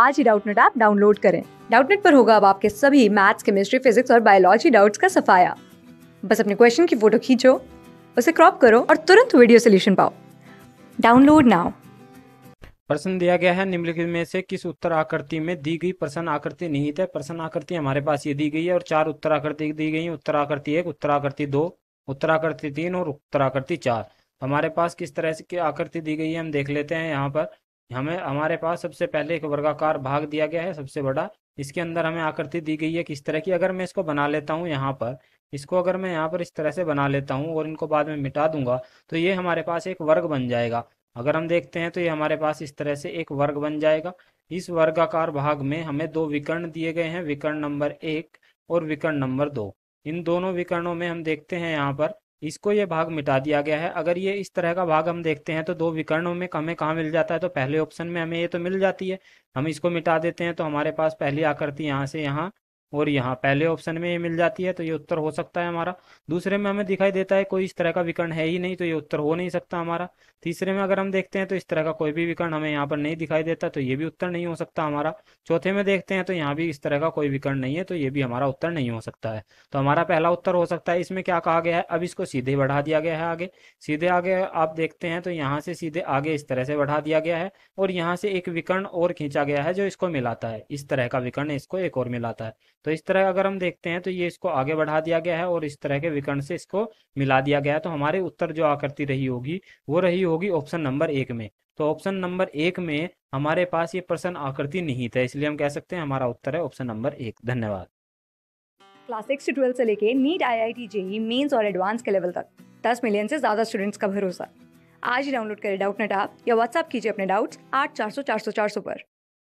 आज ही Doubtnet app download करें डाउटनेट पर होगा अब आपके सभी मैथ्स केमिस्ट्री फिजिक्स और बायोलॉजी डाउट्स का सफाया बस अपने क्वेश्चन की फोटो खींचो उसे क्रॉप करो और तुरंत वीडियो सोल्यूशन पाओ डाउनलोड नाउ प्रश्न दिया गया है निम्नलिखित में से किस उत्तर आकृति में दी गई प्रश्न आकृति निहित है प्रश्न आकृति हमारे पास ये दी गई है और चार उत्तर आकृति दी गई है उत्तर आकृति एक उत्तर आकृति दो उत्तर आकृति तीन और उत्तर आकृति चार तो हमारे पास किस तरह की आकृति दी गई है हम देख लेते हैं यहाँ पर हमें हमारे पास सबसे पहले एक वर्गाकार भाग दिया गया है सबसे बड़ा इसके अंदर हमें आकृति दी गई है किस तरह की अगर मैं इसको बना लेता हूँ यहाँ पर इसको अगर मैं यहाँ पर इस तरह से बना लेता हूँ और इनको बाद में मिटा दूंगा तो ये हमारे पास एक वर्ग बन जाएगा अगर हम देखते हैं तो ये हमारे पास इस तरह से एक वर्ग बन जाएगा इस वर्गाकार भाग में हमें दो विकर्ण दिए गए हैं विकर्ण नंबर एक और विकर्ण नंबर दो इन दोनों विकर्णों में हम देखते हैं यहाँ पर इसको ये भाग मिटा दिया गया है अगर ये इस तरह का भाग हम देखते हैं तो दो विकर्णों में हमें कहाँ मिल जाता है तो पहले ऑप्शन में हमें ये तो मिल जाती है हम इसको मिटा देते हैं तो हमारे पास पहली आकृति यहाँ से यहाँ और यहाँ पहले ऑप्शन में ये मिल जाती है तो ये उत्तर हो सकता है हमारा दूसरे में हमें दिखाई देता है कोई इस तरह का विकर्ण है ही नहीं तो ये उत्तर हो नहीं सकता हमारा तीसरे में अगर हम देखते हैं तो इस तरह का कोई भी विकर्ण हमें यहाँ पर नहीं दिखाई देता तो ये भी उत्तर नहीं हो सकता हमारा चौथे में देखते हैं तो यहाँ भी इस तरह का कोई विकर्ण नहीं है तो ये भी हमारा उत्तर नहीं हो सकता है तो हमारा पहला उत्तर हो सकता है इसमें क्या कहा गया है अब इसको सीधे बढ़ा दिया गया है आगे सीधे आगे आप देखते हैं तो यहाँ से सीधे आगे इस तरह से बढ़ा दिया गया है और यहाँ से एक विकर्ण और खींचा गया है जो इसको मिलाता है इस तरह का विकर्ण इसको एक और मिलाता है तो इस तरह अगर हम देखते हैं तो ये इसको आगे बढ़ा दिया गया है और इस तरह के विकर्ण से इसको मिला दिया गया है तो हमारे उत्तर जो आकृति रही होगी वो रही होगी ऑप्शन नंबर एक में तो ऑप्शन नंबर एक में हमारे पास ये प्रश्न आकृति नहीं था इसलिए हम कह सकते हैं हमारा उत्तर है ऑप्शन नंबर एक धन्यवाद क्लास सिक्स से ट्वेल्थ से लेके NEET I I T JEE mains और एडवांस के लेवल तक दस मिलियन से ज़्यादा स्टूडेंट्स का भरोसा आज ही डाउनलोड करें डाउट नेट आप या व्हाट्सअप कीजिए अपने डाउट्स आठ चार सौ चार सौ चार सौ पर